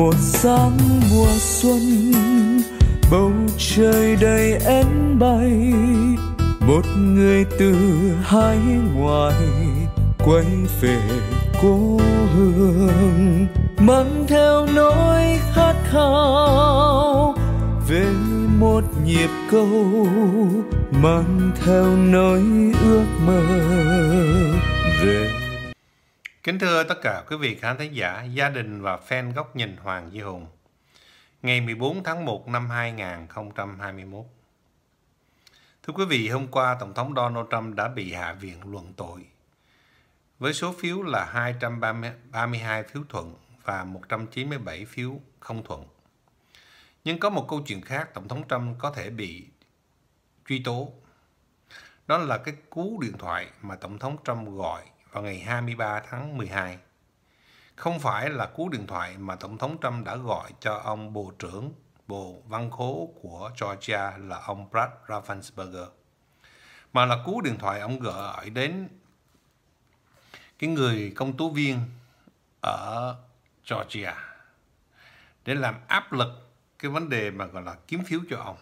một sáng mùa xuân bầu trời đầy én bay một người từ hai ngoài quay về cố hương mang theo nỗi khát khao về một nhịp câu mang theo nỗi ước mơ Kính thưa tất cả quý vị khán thính giả, gia đình và fan góc nhìn Hoàng Duy Hùng. Ngày 14 tháng 1 năm 2021. Thưa quý vị, hôm qua Tổng thống Donald Trump đã bị hạ viện luận tội với số phiếu là 232 phiếu thuận và 197 phiếu không thuận. Nhưng có một câu chuyện khác Tổng thống Trump có thể bị truy tố. Đó là cái cú điện thoại mà Tổng thống Trump gọi vào ngày 23 tháng 12. Không phải là cú điện thoại mà Tổng thống Trump đã gọi cho ông Bộ trưởng Bộ Văn khố của Georgia là ông Brad Raffensperger, mà là cú điện thoại ông gọi đến cái người công tố viên ở Georgia để làm áp lực cái vấn đề mà gọi là kiếm phiếu cho ông.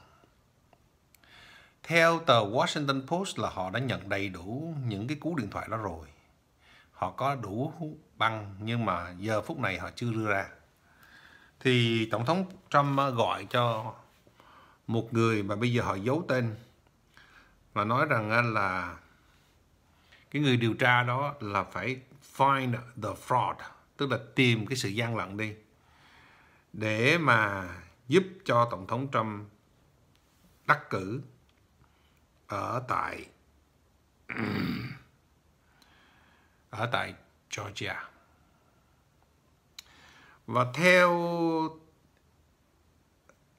Theo tờ Washington Post là họ đã nhận đầy đủ những cái cú điện thoại đó rồi họ có đủ băng nhưng mà giờ phút này họ chưa đưa ra thì tổng thống Trump gọi cho một người mà bây giờ họ giấu tên và nói rằng là cái người điều tra đó là phải find the fraud tức là tìm cái sự gian lận đi để mà giúp cho tổng thống Trump đắc cử ở tại ở tại Georgia. Và theo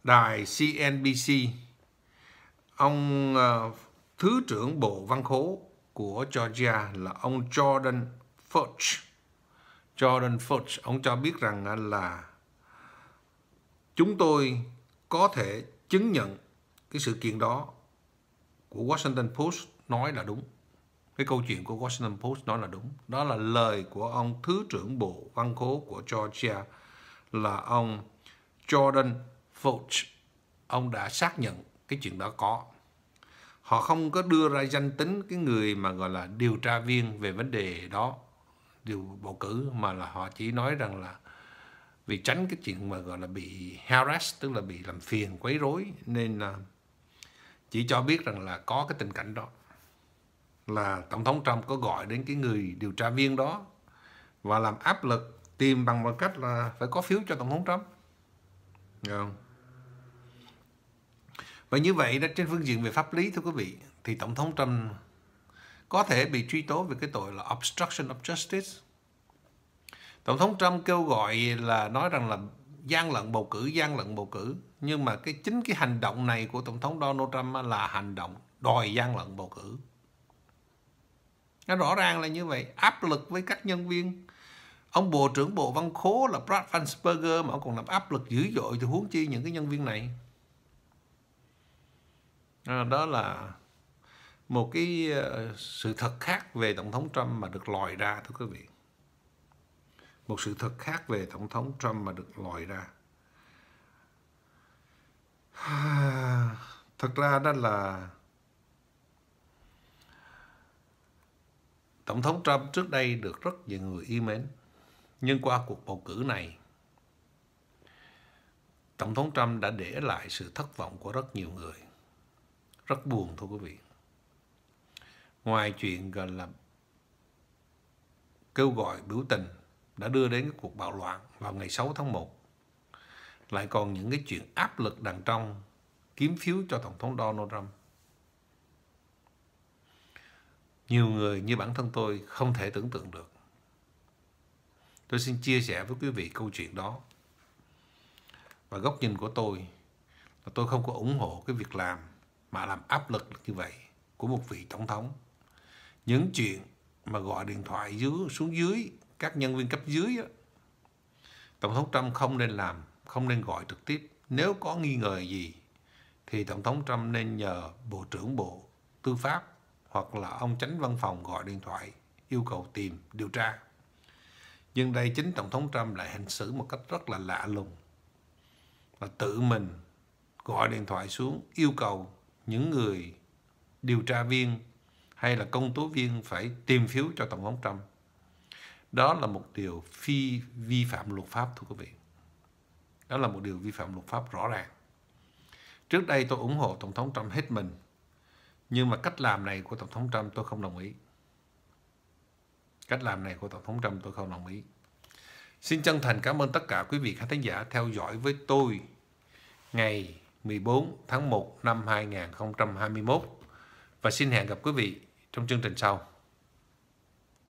đài CNBC, ông ờ, Thứ trưởng Bộ Văn khố của Georgia là ông Jordan Fudge. Jordan Fudge, ông cho biết rằng ờ, là chúng tôi có thể chứng nhận cái sự kiện đó của Washington Post nói là đúng cái câu chuyện của Washington Post nói là đúng. Đó là lời của ông Thứ trưởng Bộ Văn cố của Georgia là ông Jordan Fauci. Ông đã xác nhận cái chuyện đó có. Họ không có đưa ra danh tính cái người mà gọi là điều tra viên về vấn đề đó, điều bầu cử mà là họ chỉ nói rằng là vì tránh cái chuyện mà gọi là bị harass tức là bị làm phiền quấy rối nên à, chỉ cho biết rằng là có cái tình cảnh đó là tổng thống Trump có gọi đến cái người điều tra viên đó và làm áp lực tìm bằng một cách là phải có phiếu cho tổng thống Trump. Được không? Và như vậy đó trên phương diện về pháp lý thưa quý vị thì tổng thống Trump có thể bị truy tố về cái tội là obstruction of justice. Tổng thống Trump kêu gọi là nói rằng là gian lận bầu cử, gian lận bầu cử. Nhưng mà cái chính cái hành động này của tổng thống Donald Trump là hành động đòi gian lận bầu cử nó rõ ràng là như vậy áp lực với các nhân viên ông bộ trưởng bộ văn khố là Brad Vansperger mà ông còn làm áp lực dữ dội thì huống chi những cái nhân viên này à, đó là một cái ờ, sự thật khác về tổng thống Trump mà được lòi ra thưa quý vị một sự thật khác về tổng thống Trump mà được lòi ra thật ra đó là Tổng thống Trump trước đây được rất nhiều người yêu mến, nhưng qua cuộc bầu cử này, Tổng thống Trump đã để lại sự thất vọng của rất nhiều người. Rất buồn thôi quý vị. Ngoài chuyện gọi là kêu gọi biểu tình đã đưa đến cái cuộc bạo loạn vào ngày 6 tháng 1, lại còn những cái chuyện áp lực đằng trong kiếm phiếu cho Tổng thống Donald Trump nhiều người như bản thân tôi không thể tưởng tượng được tôi xin chia sẻ với quý vị câu chuyện đó và góc nhìn của tôi là tôi không có ủng hộ cái việc làm mà làm áp lực như vậy của một vị tổng thống những chuyện mà gọi điện thoại dưới xuống dưới các nhân viên cấp dưới đó, tổng thống trump không nên làm không nên gọi trực tiếp nếu có nghi ngờ gì thì tổng thống trump nên nhờ bộ trưởng bộ tư pháp hoặc là ông tránh văn phòng gọi điện thoại yêu cầu tìm điều tra. Nhưng đây chính Tổng thống Trump lại hành xử một cách rất là lạ lùng. Là tự mình gọi điện thoại xuống yêu cầu những người điều tra viên hay là công tố viên phải tìm phiếu cho Tổng thống Trump. Đó là một điều phi vi phạm luật pháp thưa quý vị. Đó là một điều vi phạm luật pháp rõ ràng. Trước đây tôi ủng hộ Tổng thống Trump hết mình nhưng mà cách làm này của Tổng thống Trump tôi không đồng ý. Cách làm này của Tổng thống Trump tôi không đồng ý. Xin chân thành cảm ơn tất cả quý vị khán thính giả theo dõi với tôi ngày 14 tháng 1 năm 2021 và xin hẹn gặp quý vị trong chương trình sau.